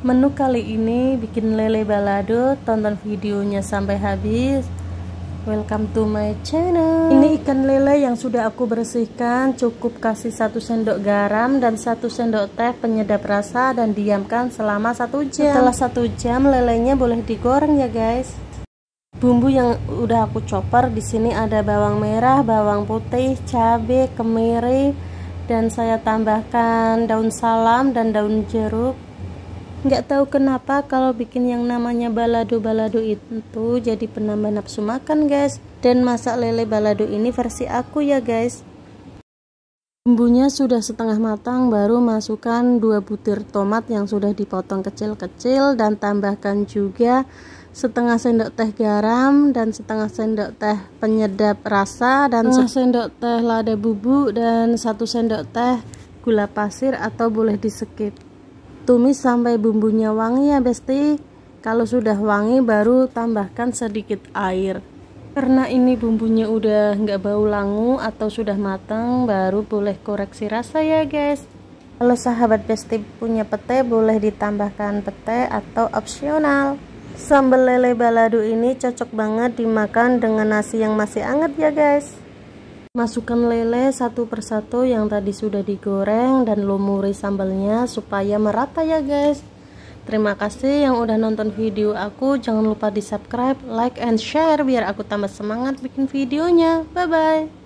Menu kali ini bikin lele balado, tonton videonya sampai habis. Welcome to my channel. Ini ikan lele yang sudah aku bersihkan, cukup kasih satu sendok garam dan satu sendok teh penyedap rasa dan diamkan selama satu jam. Setelah satu jam lelenya boleh digoreng ya guys. Bumbu yang udah aku chopper di sini ada bawang merah, bawang putih, cabai, kemiri dan saya tambahkan daun salam dan daun jeruk nggak tahu kenapa kalau bikin yang namanya balado-balado itu jadi penambah nafsu makan guys dan masak lele balado ini versi aku ya guys bumbunya sudah setengah matang baru masukkan dua butir tomat yang sudah dipotong kecil-kecil dan tambahkan juga setengah sendok teh garam dan setengah sendok teh penyedap rasa dan setengah sendok teh lada bubuk dan satu sendok teh gula pasir atau boleh di skip Tumis sampai bumbunya wangi ya Besti. Kalau sudah wangi baru tambahkan sedikit air. Karena ini bumbunya udah nggak bau langu atau sudah matang baru boleh koreksi rasa ya guys. Kalau sahabat Besti punya pete boleh ditambahkan pete atau opsional. Sambal lele balado ini cocok banget dimakan dengan nasi yang masih anget ya guys. Masukkan lele satu persatu yang tadi sudah digoreng dan lumuri sambalnya supaya merata ya guys. Terima kasih yang udah nonton video aku. Jangan lupa di subscribe, like, and share biar aku tambah semangat bikin videonya. Bye-bye.